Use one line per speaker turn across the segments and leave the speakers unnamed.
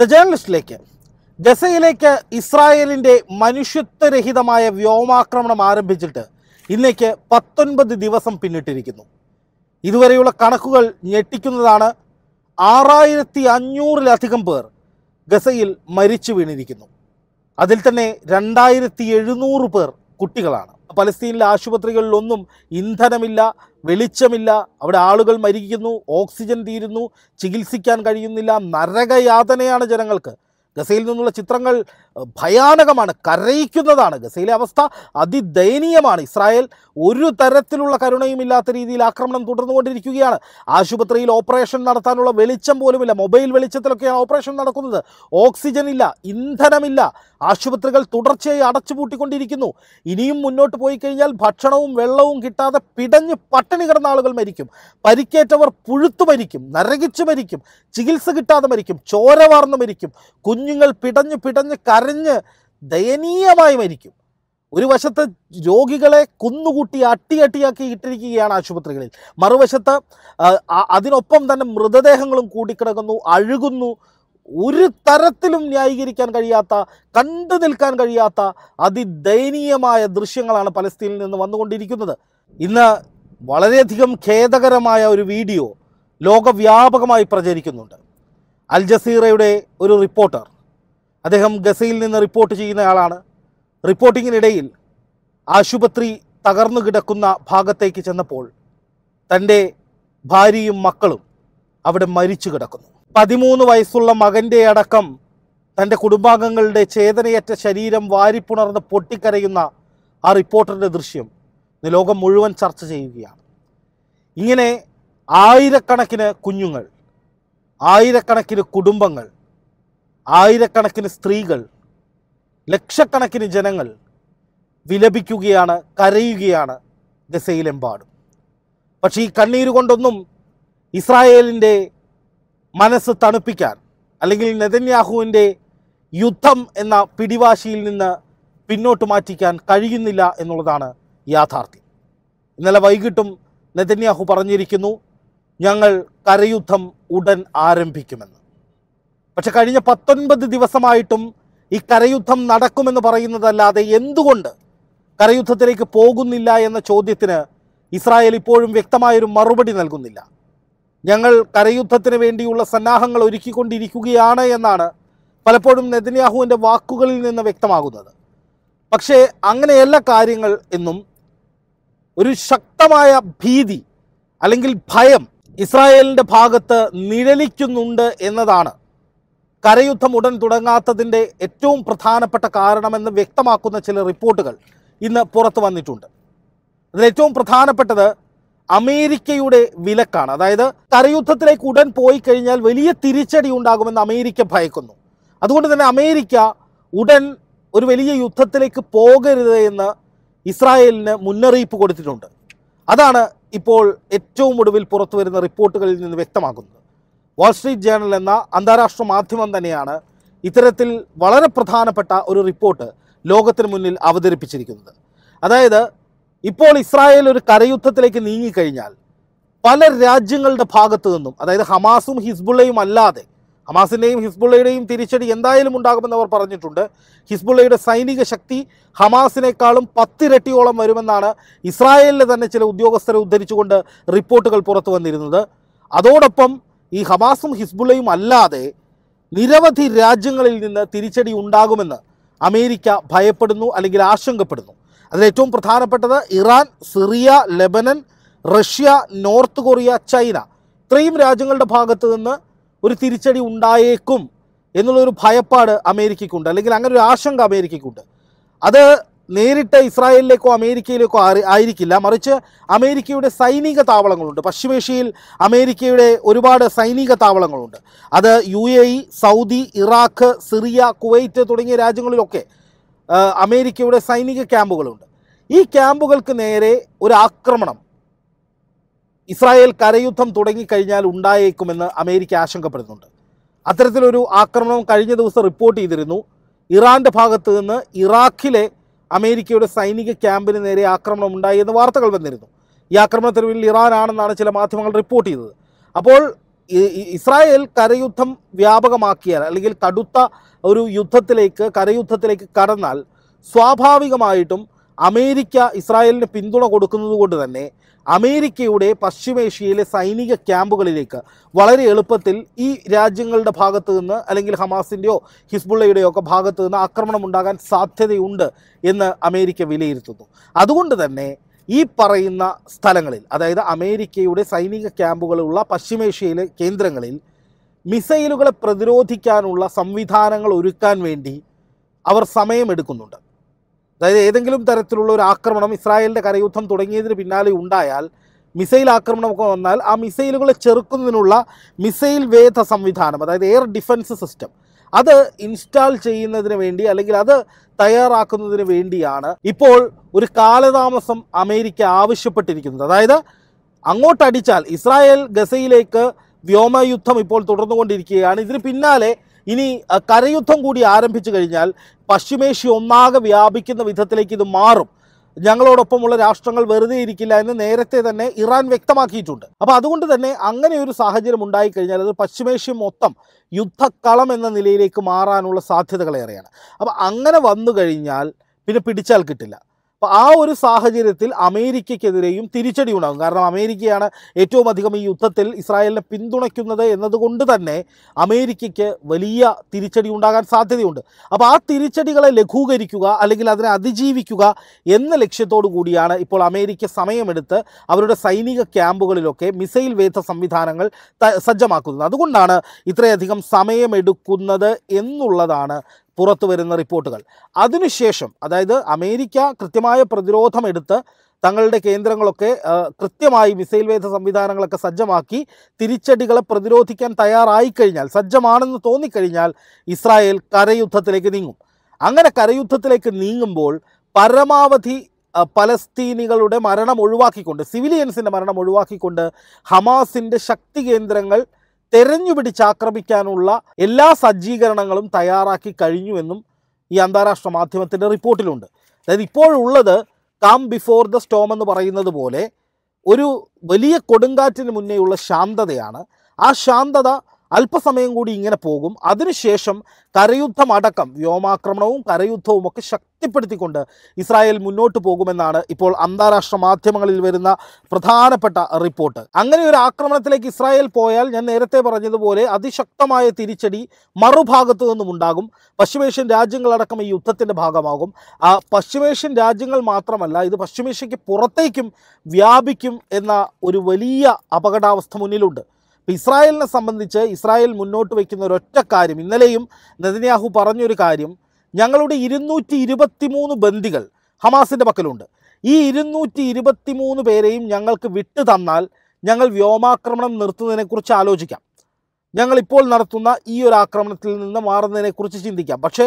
the ജേർണലിസ്റ്റിലേക്ക് ഗസയിലേക്ക് ഇസ്രായേലിൻ്റെ മനുഷ്യത്വരഹിതമായ വ്യോമാക്രമണം ആരംഭിച്ചിട്ട് ഇന്നേക്ക് പത്തൊൻപത് ദിവസം പിന്നിട്ടിരിക്കുന്നു ഇതുവരെയുള്ള കണക്കുകൾ ഞെട്ടിക്കുന്നതാണ് ആറായിരത്തി അഞ്ഞൂറിലധികം പേർ ഗസയിൽ മരിച്ചു വീണിരിക്കുന്നു അതിൽ തന്നെ രണ്ടായിരത്തി എഴുന്നൂറ് പേർ കുട്ടികളാണ് പലസ്തീനിലെ ആശുപത്രികളിലൊന്നും ഇന്ധനമില്ല വെളിച്ചമില്ല അവിടെ ആളുകൾ മരിക്കുന്നു ഓക്സിജൻ തീരുന്നു ചികിത്സിക്കാൻ കഴിയുന്നില്ല നരകയാതനയാണ് ജനങ്ങൾക്ക് ഗസയിൽ നിന്നുള്ള ചിത്രങ്ങൾ ഭയാനകമാണ് കരയിക്കുന്നതാണ് ഗസയിലെ അവസ്ഥ അതിദയനീയമാണ് ഇസ്രായേൽ ഒരു തരത്തിലുള്ള ഇല്ലാത്ത രീതിയിൽ ആക്രമണം തുടർന്നുകൊണ്ടിരിക്കുകയാണ് ആശുപത്രിയിൽ ഓപ്പറേഷൻ നടത്താനുള്ള വെളിച്ചം പോലുമില്ല മൊബൈൽ വെളിച്ചത്തിലൊക്കെയാണ് ഓപ്പറേഷൻ നടക്കുന്നത് ഓക്സിജൻ ഇല്ല ഇന്ധനമില്ല ആശുപത്രികൾ തുടർച്ചയായി അടച്ചുപൂട്ടിക്കൊണ്ടിരിക്കുന്നു ഇനിയും മുന്നോട്ട് പോയി കഴിഞ്ഞാൽ ഭക്ഷണവും വെള്ളവും കിട്ടാതെ പിടഞ്ഞ് പട്ടിണി കിടന്ന ആളുകൾ മരിക്കും പരിക്കേറ്റവർ പുഴുത്തു മരിക്കും നരകിച്ചു മരിക്കും ചികിത്സ കിട്ടാതെ മരിക്കും ചോര വാർന്നു മരിക്കും കുഞ്ഞു കുഞ്ഞുങ്ങൾ പിടഞ്ഞു പിടഞ്ഞ് കരഞ്ഞ് ദയനീയമായി മരിക്കും ഒരു വശത്ത് രോഗികളെ കുന്നുകൂട്ടി അട്ടിയട്ടിയാക്കി ഇട്ടിരിക്കുകയാണ് ആശുപത്രികളിൽ മറുവശത്ത് അതിനൊപ്പം തന്നെ മൃതദേഹങ്ങളും കൂടിക്കിടക്കുന്നു അഴുകുന്നു ഒരു തരത്തിലും ന്യായീകരിക്കാൻ കഴിയാത്ത കണ്ടു നിൽക്കാൻ കഴിയാത്ത അതിദയനീയമായ ദൃശ്യങ്ങളാണ് പലസ്തീനിൽ നിന്ന് വന്നുകൊണ്ടിരിക്കുന്നത് ഇന്ന് വളരെയധികം ഖേദകരമായ ഒരു വീഡിയോ ലോകവ്യാപകമായി പ്രചരിക്കുന്നുണ്ട് അൽ ജസീറയുടെ ഒരു റിപ്പോർട്ടർ അദ്ദേഹം ഗസയിൽ നിന്ന് റിപ്പോർട്ട് ചെയ്യുന്നയാളാണ് റിപ്പോർട്ടിങ്ങിനിടയിൽ ആശുപത്രി തകർന്നു കിടക്കുന്ന ഭാഗത്തേക്ക് ചെന്നപ്പോൾ തൻ്റെ ഭാര്യയും മക്കളും അവിടെ മരിച്ചു കിടക്കുന്നു പതിമൂന്ന് വയസ്സുള്ള മകൻ്റെ അടക്കം തൻ്റെ കുടുംബാംഗങ്ങളുടെ ചേതനയറ്റ ശരീരം വാരിപ്പുണർന്ന് പൊട്ടിക്കരയുന്ന ആ റിപ്പോർട്ടറിൻ്റെ ദൃശ്യം ഇന്ന് ലോകം മുഴുവൻ ചർച്ച ചെയ്യുകയാണ് ഇങ്ങനെ ആയിരക്കണക്കിന് കുഞ്ഞുങ്ങൾ ആയിരക്കണക്കിന് കുടുംബങ്ങൾ ആയിരക്കണക്കിന് സ്ത്രീകൾ ലക്ഷക്കണക്കിന് ജനങ്ങൾ വിലപിക്കുകയാണ് കരയുകയാണ് ഗസയിലെമ്പാടും പക്ഷേ ഈ കണ്ണീര് കൊണ്ടൊന്നും ഇസ്രായേലിൻ്റെ മനസ്സ് തണുപ്പിക്കാൻ അല്ലെങ്കിൽ നെതന്യാഹുവിൻ്റെ യുദ്ധം എന്ന പിടിവാശിയിൽ നിന്ന് പിന്നോട്ട് മാറ്റിക്കാൻ കഴിയുന്നില്ല എന്നുള്ളതാണ് യാഥാർത്ഥ്യം ഇന്നലെ വൈകിട്ടും നെതന്യാഹു പറഞ്ഞിരിക്കുന്നു ഞങ്ങൾ കരയുദ്ധം ഉടൻ ആരംഭിക്കുമെന്ന് പക്ഷെ കഴിഞ്ഞ പത്തൊൻപത് ദിവസമായിട്ടും ഈ കരയുദ്ധം നടക്കുമെന്ന് പറയുന്നതല്ലാതെ എന്തുകൊണ്ട് കരയുദ്ധത്തിലേക്ക് പോകുന്നില്ല എന്ന ചോദ്യത്തിന് ഇസ്രായേൽ ഇപ്പോഴും വ്യക്തമായൊരു മറുപടി നൽകുന്നില്ല ഞങ്ങൾ കരയുദ്ധത്തിന് വേണ്ടിയുള്ള സന്നാഹങ്ങൾ ഒരുക്കിക്കൊണ്ടിരിക്കുകയാണ് എന്നാണ് പലപ്പോഴും നെതിന്യാഹുവിൻ്റെ വാക്കുകളിൽ നിന്ന് വ്യക്തമാകുന്നത് പക്ഷേ അങ്ങനെയല്ല കാര്യങ്ങൾ എന്നും ഒരു ശക്തമായ ഭീതി അല്ലെങ്കിൽ ഭയം ഇസ്രായേലിൻ്റെ ഭാഗത്ത് നിഴലിക്കുന്നുണ്ട് എന്നതാണ് കരയുദ്ധം ഉടൻ തുടങ്ങാത്തതിൻ്റെ ഏറ്റവും പ്രധാനപ്പെട്ട കാരണമെന്ന് വ്യക്തമാക്കുന്ന ചില റിപ്പോർട്ടുകൾ ഇന്ന് പുറത്തു വന്നിട്ടുണ്ട് അതിലേറ്റവും പ്രധാനപ്പെട്ടത് അമേരിക്കയുടെ വിലക്കാണ് അതായത് കരയുദ്ധത്തിലേക്ക് ഉടൻ പോയി കഴിഞ്ഞാൽ വലിയ തിരിച്ചടി ഉണ്ടാകുമെന്ന് അമേരിക്ക ഭയക്കുന്നു അതുകൊണ്ട് തന്നെ അമേരിക്ക ഉടൻ ഒരു വലിയ യുദ്ധത്തിലേക്ക് പോകരുത് എന്ന് ഇസ്രായേലിന് മുന്നറിയിപ്പ് കൊടുത്തിട്ടുണ്ട് അതാണ് ഇപ്പോൾ ഏറ്റവും ഒടുവിൽ പുറത്തു വരുന്ന റിപ്പോർട്ടുകളിൽ നിന്ന് വ്യക്തമാകുന്നത് വാൾസ്ട്രീറ്റ് ജേണൽ എന്ന അന്താരാഷ്ട്ര മാധ്യമം തന്നെയാണ് ഇത്തരത്തിൽ വളരെ പ്രധാനപ്പെട്ട ഒരു റിപ്പോർട്ട് ലോകത്തിന് മുന്നിൽ അവതരിപ്പിച്ചിരിക്കുന്നത് അതായത് ഇപ്പോൾ ഇസ്രായേൽ ഒരു കരയുദ്ധത്തിലേക്ക് നീങ്ങിക്കഴിഞ്ഞാൽ പല രാജ്യങ്ങളുടെ ഭാഗത്തു നിന്നും അതായത് ഹമാസും ഹിസ്ബുള്ളയും അല്ലാതെ ഹമാസിൻ്റെയും ഹിസ്ബുള്ളയുടെയും തിരിച്ചടി എന്തായാലും ഉണ്ടാകുമെന്ന് അവർ പറഞ്ഞിട്ടുണ്ട് ഹിസ്ബുള്ളയുടെ സൈനിക ശക്തി ഹമാസിനേക്കാളും പത്തിരട്ടിയോളം വരുമെന്നാണ് ഇസ്രായേലിലെ തന്നെ ചില ഉദ്യോഗസ്ഥരെ ഉദ്ധരിച്ചുകൊണ്ട് റിപ്പോർട്ടുകൾ പുറത്തു വന്നിരുന്നത് അതോടൊപ്പം ഈ ഹമാസും ഹിസ്ബുള്ളയും അല്ലാതെ നിരവധി രാജ്യങ്ങളിൽ നിന്ന് തിരിച്ചടി ഉണ്ടാകുമെന്ന് അമേരിക്ക ഭയപ്പെടുന്നു അല്ലെങ്കിൽ ആശങ്കപ്പെടുന്നു അതിലേറ്റവും പ്രധാനപ്പെട്ടത് Iran Syria Lebanon Russia North Korea China ഇത്രയും രാജ്യങ്ങളുടെ ഭാഗത്ത് നിന്ന് ഒരു തിരിച്ചടി ഉണ്ടായേക്കും എന്നുള്ളൊരു ഭയപ്പാട് അമേരിക്കയ്ക്കുണ്ട് അല്ലെങ്കിൽ അങ്ങനെ ഒരു ആശങ്ക അമേരിക്കയ്ക്കുണ്ട് അത് നേരിട്ട് ഇസ്രായേലിലേക്കോ അമേരിക്കയിലേക്കോ ആയിരിക്കില്ല മറിച്ച് അമേരിക്കയുടെ സൈനിക താവളങ്ങളുണ്ട് പശ്ചിമേഷ്യയിൽ അമേരിക്കയുടെ ഒരുപാട് സൈനിക താവളങ്ങളുണ്ട് അത് U A E Saudi Iraq Syria Kuwait തുടങ്ങിയ രാജ്യങ്ങളിലൊക്കെ അമേരിക്കയുടെ സൈനിക ക്യാമ്പുകളുണ്ട് ഈ ക്യാമ്പുകൾക്ക് നേരെ ഒരു ആക്രമണം ഇസ്രായേൽ കരയുദ്ധം തുടങ്ങിക്കഴിഞ്ഞാൽ ഉണ്ടായേക്കുമെന്ന് അമേരിക്ക ആശങ്കപ്പെടുന്നുണ്ട് അത്തരത്തിലൊരു ആക്രമണം കഴിഞ്ഞ ദിവസം റിപ്പോർട്ട് ചെയ്തിരുന്നു ഇറാൻ്റെ ഭാഗത്ത് നിന്ന് ഇറാഖിലെ അമേരിക്കയുടെ സൈനിക ക്യാമ്പിന് നേരെ ആക്രമണം ഉണ്ടായി എന്ന് വാർത്തകൾ വന്നിരുന്നു ഈ ആക്രമണത്തിന് പിന്നിൽ ഇറാനാണെന്നാണ് ചില മാധ്യമങ്ങൾ റിപ്പോർട്ട് ചെയ്തത് അപ്പോൾ ഇസ്രായേൽ കരയുദ്ധം വ്യാപകമാക്കിയാൽ അല്ലെങ്കിൽ കടുത്ത ഒരു യുദ്ധത്തിലേക്ക് കരയുദ്ധത്തിലേക്ക് കടന്നാൽ സ്വാഭാവികമായിട്ടും അമേരിക്ക ഇസ്രായേലിന് പിന്തുണ കൊടുക്കുന്നത് കൊണ്ട് തന്നെ അമേരിക്കയുടെ പശ്ചിമേഷ്യയിലെ സൈനിക ക്യാമ്പുകളിലേക്ക് വളരെ എളുപ്പത്തിൽ ഈ രാജ്യങ്ങളുടെ ഭാഗത്തു നിന്ന് അല്ലെങ്കിൽ ഹമാസിൻ്റെയോ ഹിസ്ബുള്ളയുടെയോ ഒക്കെ ഭാഗത്തു നിന്ന് ആക്രമണം ഉണ്ടാകാൻ സാധ്യതയുണ്ട് എന്ന് അമേരിക്ക വിലയിരുത്തുന്നു അതുകൊണ്ട് തന്നെ ഈ പറയുന്ന സ്ഥലങ്ങളിൽ അതായത് അമേരിക്കയുടെ സൈനിക ക്യാമ്പുകളുള്ള പശ്ചിമേഷ്യയിലെ കേന്ദ്രങ്ങളിൽ മിസൈലുകളെ പ്രതിരോധിക്കാനുള്ള സംവിധാനങ്ങൾ ഒരുക്കാൻ വേണ്ടി അവർ സമയമെടുക്കുന്നുണ്ട് അതായത് ഏതെങ്കിലും തരത്തിലുള്ള ഒരു ആക്രമണം ഇസ്രായേലിൻ്റെ കരയുദ്ധം തുടങ്ങിയതിന് പിന്നാലെ ഉണ്ടായാൽ മിസൈൽ ആക്രമണമൊക്കെ വന്നാൽ ആ മിസൈലുകളെ ചെറുക്കുന്നതിനുള്ള മിസൈൽ വേധ സംവിധാനം അതായത് എയർ ഡിഫൻസ് സിസ്റ്റം അത് ഇൻസ്റ്റാൾ ചെയ്യുന്നതിന് വേണ്ടി അല്ലെങ്കിൽ അത് തയ്യാറാക്കുന്നതിന് വേണ്ടിയാണ് ഇപ്പോൾ ഒരു കാലതാമസം അമേരിക്ക ആവശ്യപ്പെട്ടിരിക്കുന്നത് അതായത് അങ്ങോട്ടടിച്ചാൽ ഇസ്രായേൽ ഗസയിലേക്ക് വ്യോമയുദ്ധം ഇപ്പോൾ തുടർന്നുകൊണ്ടിരിക്കുകയാണ് ഇതിന് പിന്നാലെ ഇനി കരയുദ്ധം കൂടി ആരംഭിച്ചു കഴിഞ്ഞാൽ പശ്ചിമേഷ്യ ഒന്നാകെ വ്യാപിക്കുന്ന വിധത്തിലേക്ക് ഇത് മാറും ഞങ്ങളോടൊപ്പമുള്ള രാഷ്ട്രങ്ങൾ വെറുതെ ഇരിക്കില്ല എന്ന് നേരത്തെ തന്നെ ഇറാൻ വ്യക്തമാക്കിയിട്ടുണ്ട് അപ്പോൾ അതുകൊണ്ട് തന്നെ അങ്ങനെ ഒരു സാഹചര്യം ഉണ്ടായിക്കഴിഞ്ഞാൽ അത് പശ്ചിമേഷ്യ മൊത്തം യുദ്ധക്കളം എന്ന നിലയിലേക്ക് മാറാനുള്ള സാധ്യതകളേറെയാണ് അപ്പോൾ അങ്ങനെ വന്നു കഴിഞ്ഞാൽ പിന്നെ പിടിച്ചാൽ കിട്ടില്ല അപ്പോൾ ആ ഒരു സാഹചര്യത്തിൽ അമേരിക്കയ്ക്കെതിരെയും തിരിച്ചടി ഉണ്ടാകും കാരണം അമേരിക്കയാണ് ഏറ്റവും അധികം ഈ യുദ്ധത്തിൽ ഇസ്രായേലിനെ പിന്തുണയ്ക്കുന്നത് എന്നതുകൊണ്ട് തന്നെ അമേരിക്കയ്ക്ക് വലിയ തിരിച്ചടി ഉണ്ടാകാൻ സാധ്യതയുണ്ട് അപ്പോൾ ആ തിരിച്ചടികളെ ലഘൂകരിക്കുക അല്ലെങ്കിൽ അതിനെ അതിജീവിക്കുക എന്ന ലക്ഷ്യത്തോടു കൂടിയാണ് ഇപ്പോൾ അമേരിക്ക സമയമെടുത്ത് അവരുടെ സൈനിക ക്യാമ്പുകളിലൊക്കെ മിസൈൽ വേധ സംവിധാനങ്ങൾ സജ്ജമാക്കുന്നത് അതുകൊണ്ടാണ് ഇത്രയധികം സമയമെടുക്കുന്നത് എന്നുള്ളതാണ് പുറത്തു വരുന്ന റിപ്പോർട്ടുകൾ അതിനുശേഷം അതായത് അമേരിക്ക കൃത്യമായ പ്രതിരോധമെടുത്ത് തങ്ങളുടെ കേന്ദ്രങ്ങളൊക്കെ കൃത്യമായി മിസൈൽ വേദ സംവിധാനങ്ങളൊക്കെ സജ്ജമാക്കി തിരിച്ചടികളെ പ്രതിരോധിക്കാൻ തയ്യാറായി കഴിഞ്ഞാൽ സജ്ജമാണെന്ന് തോന്നിക്കഴിഞ്ഞാൽ ഇസ്രായേൽ കരയുദ്ധത്തിലേക്ക് നീങ്ങും അങ്ങനെ കരയുദ്ധത്തിലേക്ക് നീങ്ങുമ്പോൾ പരമാവധി പലസ്തീനികളുടെ മരണം ഒഴിവാക്കിക്കൊണ്ട് സിവിലിയൻസിൻ്റെ മരണം ഒഴിവാക്കിക്കൊണ്ട് ഹമാസിൻ്റെ ശക്തി കേന്ദ്രങ്ങൾ തെരഞ്ഞുപിടിച്ച് ആക്രമിക്കാനുള്ള എല്ലാ സജ്ജീകരണങ്ങളും തയ്യാറാക്കി കഴിഞ്ഞുവെന്നും ഈ അന്താരാഷ്ട്ര മാധ്യമത്തിൻ്റെ റിപ്പോർട്ടിലുണ്ട് അതായത് ഇപ്പോഴുള്ളത് കാം ബിഫോർ ദ സ്റ്റോം എന്ന് പറയുന്നത് പോലെ ഒരു വലിയ കൊടുങ്കാറ്റിന് മുന്നേയുള്ള ശാന്തതയാണ് ആ ശാന്തത അല്പസമയം കൂടി ഇങ്ങനെ പോകും അതിനുശേഷം കരയുദ്ധം അടക്കം വ്യോമാക്രമണവും കരയുദ്ധവും ഒക്കെ ശക്തിപ്പെടുത്തിക്കൊണ്ട് ഇസ്രായേൽ മുന്നോട്ട് പോകുമെന്നാണ് ഇപ്പോൾ അന്താരാഷ്ട്ര മാധ്യമങ്ങളിൽ വരുന്ന പ്രധാനപ്പെട്ട റിപ്പോർട്ട് അങ്ങനെ ഒരു ആക്രമണത്തിലേക്ക് ഇസ്രായേൽ പോയാൽ ഞാൻ നേരത്തെ പറഞ്ഞതുപോലെ അതിശക്തമായ തിരിച്ചടി മറുഭാഗത്തു നിന്നും ഉണ്ടാകും പശ്ചിമേഷ്യൻ രാജ്യങ്ങളടക്കം ഈ യുദ്ധത്തിൻ്റെ ഭാഗമാകും ആ പശ്ചിമേഷ്യൻ രാജ്യങ്ങൾ മാത്രമല്ല ഇത് പശ്ചിമേഷ്യയ്ക്ക് പുറത്തേക്കും വ്യാപിക്കും എന്ന ഒരു വലിയ അപകടാവസ്ഥ മുന്നിലുണ്ട് അപ്പോൾ ഇസ്രായേലിനെ സംബന്ധിച്ച് ഇസ്രായേൽ മുന്നോട്ട് വയ്ക്കുന്ന ഒരൊറ്റ കാര്യം ഇന്നലെയും നെതന്യാഹു പറഞ്ഞൊരു കാര്യം ഞങ്ങളുടെ ഇരുന്നൂറ്റി മൂന്ന് ബന്ദികൾ ഹമാസിൻ്റെ പക്കലുണ്ട് ഈ ഇരുന്നൂറ്റി മൂന്ന് പേരെയും ഞങ്ങൾക്ക് വിട്ടു തന്നാൽ ഞങ്ങൾ വ്യോമാക്രമണം നിർത്തുന്നതിനെക്കുറിച്ച് ആലോചിക്കാം ഞങ്ങളിപ്പോൾ നടത്തുന്ന ഈ ഒരു ആക്രമണത്തിൽ നിന്ന് മാറുന്നതിനെക്കുറിച്ച് ചിന്തിക്കാം പക്ഷേ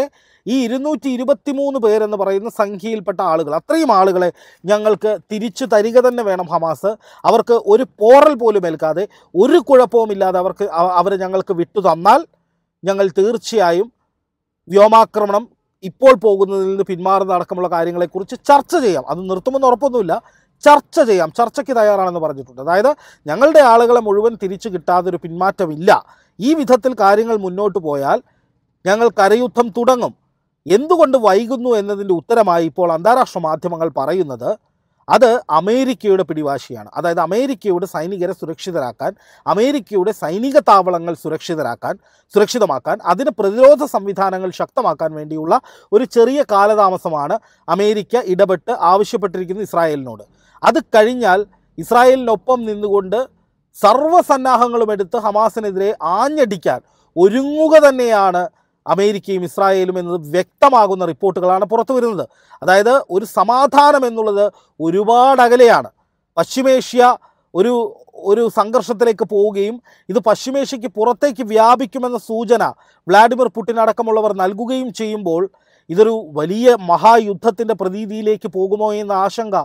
ഈ ഇരുന്നൂറ്റി ഇരുപത്തി മൂന്ന് പേരെന്ന് പറയുന്ന സംഖ്യയിൽപ്പെട്ട ആളുകൾ അത്രയും ആളുകളെ ഞങ്ങൾക്ക് തിരിച്ചു തരിക തന്നെ വേണം ഹമാസ് അവർക്ക് ഒരു പോറൽ പോലും ഏൽക്കാതെ ഒരു കുഴപ്പവുമില്ലാതെ അവർക്ക് അവർ ഞങ്ങൾക്ക് വിട്ടു തന്നാൽ ഞങ്ങൾ തീർച്ചയായും വ്യോമാക്രമണം ഇപ്പോൾ പോകുന്നതിൽ നിന്ന് പിന്മാറുന്ന അടക്കമുള്ള കാര്യങ്ങളെക്കുറിച്ച് ചർച്ച ചെയ്യാം അത് നിർത്തുമെന്ന് ഉറപ്പൊന്നുമില്ല ചർച്ച ചെയ്യാം ചർച്ചയ്ക്ക് തയ്യാറാണെന്ന് പറഞ്ഞിട്ടുണ്ട് അതായത് ഞങ്ങളുടെ ആളുകളെ മുഴുവൻ തിരിച്ചു കിട്ടാതൊരു പിന്മാറ്റമില്ല ഈ വിധത്തിൽ കാര്യങ്ങൾ മുന്നോട്ട് പോയാൽ ഞങ്ങൾ കരയുദ്ധം തുടങ്ങും എന്തുകൊണ്ട് വൈകുന്നു എന്നതിൻ്റെ ഉത്തരമായി ഇപ്പോൾ അന്താരാഷ്ട്ര മാധ്യമങ്ങൾ പറയുന്നത് അത് അമേരിക്കയുടെ പിടിവാശിയാണ് അതായത് അമേരിക്കയുടെ സൈനികരെ സുരക്ഷിതരാക്കാൻ അമേരിക്കയുടെ സൈനിക താവളങ്ങൾ സുരക്ഷിതരാക്കാൻ സുരക്ഷിതമാക്കാൻ അതിന് പ്രതിരോധ സംവിധാനങ്ങൾ ശക്തമാക്കാൻ വേണ്ടിയുള്ള ഒരു ചെറിയ കാലതാമസമാണ് അമേരിക്ക ഇടപെട്ട് ആവശ്യപ്പെട്ടിരിക്കുന്നത് ഇസ്രായേലിനോട് അത് കഴിഞ്ഞാൽ ഇസ്രായേലിനൊപ്പം നിന്നുകൊണ്ട് സർവ്വസന്നാഹങ്ങളും എടുത്ത് ഹമാസിനെതിരെ ആഞ്ഞടിക്കാൻ ഒരുങ്ങുക തന്നെയാണ് അമേരിക്കയും ഇസ്രായേലും എന്നത് വ്യക്തമാകുന്ന റിപ്പോർട്ടുകളാണ് പുറത്തു വരുന്നത് അതായത് ഒരു സമാധാനം എന്നുള്ളത് ഒരുപാട് അകലെയാണ് പശ്ചിമേഷ്യ ഒരു ഒരു സംഘർഷത്തിലേക്ക് പോവുകയും ഇത് പശ്ചിമേഷ്യയ്ക്ക് പുറത്തേക്ക് വ്യാപിക്കുമെന്ന സൂചന വ്ളാഡിമിർ പുടിൻ അടക്കമുള്ളവർ നൽകുകയും ചെയ്യുമ്പോൾ ഇതൊരു വലിയ മഹായുദ്ധത്തിൻ്റെ പ്രതീതിയിലേക്ക് പോകുമോ എന്ന ആശങ്ക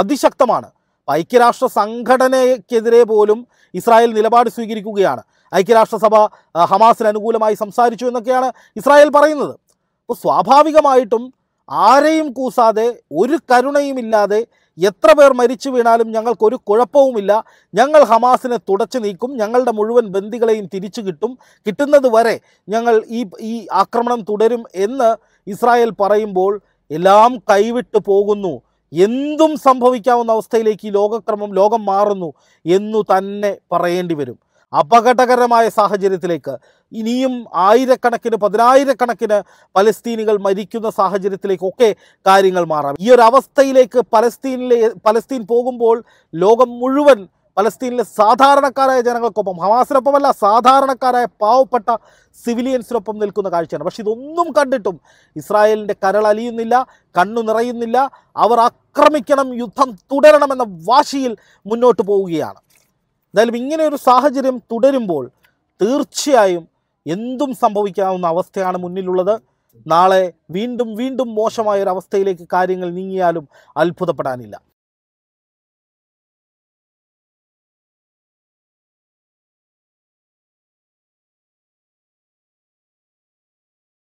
അതിശക്തമാണ് ഐക്യരാഷ്ട്ര സംഘടനയ്ക്കെതിരെ പോലും ഇസ്രായേൽ നിലപാട് സ്വീകരിക്കുകയാണ് ഐക്യരാഷ്ട്രസഭ ഹമാസിന് അനുകൂലമായി സംസാരിച്ചു എന്നൊക്കെയാണ് ഇസ്രായേൽ പറയുന്നത് അപ്പോൾ സ്വാഭാവികമായിട്ടും ആരെയും കൂസാതെ ഒരു കരുണയുമില്ലാതെ എത്ര പേർ മരിച്ചു വീണാലും ഞങ്ങൾക്കൊരു കുഴപ്പവുമില്ല ഞങ്ങൾ ഹമാസിനെ തുടച്ചു നീക്കും ഞങ്ങളുടെ മുഴുവൻ ബന്ദികളെയും തിരിച്ചു കിട്ടും കിട്ടുന്നത് വരെ ഞങ്ങൾ ഈ ഈ ആക്രമണം തുടരും എന്ന് ഇസ്രായേൽ പറയുമ്പോൾ എല്ലാം കൈവിട്ടു പോകുന്നു എന്തും സംഭവിക്കാവുന്ന അവസ്ഥയിലേക്ക് ഈ ലോകക്രമം ലോകം മാറുന്നു എന്നു തന്നെ പറയേണ്ടി വരും അപകടകരമായ സാഹചര്യത്തിലേക്ക് ഇനിയും ആയിരക്കണക്കിന് പതിനായിരക്കണക്കിന് പലസ്തീനികൾ മരിക്കുന്ന സാഹചര്യത്തിലേക്കൊക്കെ കാര്യങ്ങൾ മാറാം ഈ ഒരു അവസ്ഥയിലേക്ക് പലസ്തീനിലെ പലസ്തീൻ പോകുമ്പോൾ ലോകം മുഴുവൻ പലസ്തീനിലെ സാധാരണക്കാരായ ജനങ്ങൾക്കൊപ്പം ഹമാസിനൊപ്പമല്ല സാധാരണക്കാരായ പാവപ്പെട്ട സിവിലിയൻസിനൊപ്പം നിൽക്കുന്ന കാഴ്ചയാണ് പക്ഷെ ഇതൊന്നും കണ്ടിട്ടും ഇസ്രായേലിൻ്റെ അലിയുന്നില്ല കണ്ണു നിറയുന്നില്ല അവർ ആക്രമിക്കണം യുദ്ധം തുടരണമെന്ന വാശിയിൽ മുന്നോട്ട് പോവുകയാണ് എന്തായാലും ഇങ്ങനെ ഒരു സാഹചര്യം തുടരുമ്പോൾ തീർച്ചയായും എന്തും സംഭവിക്കാവുന്ന അവസ്ഥയാണ് മുന്നിലുള്ളത് നാളെ വീണ്ടും വീണ്ടും മോശമായൊരവസ്ഥയിലേക്ക് കാര്യങ്ങൾ നീങ്ങിയാലും അത്ഭുതപ്പെടാനില്ല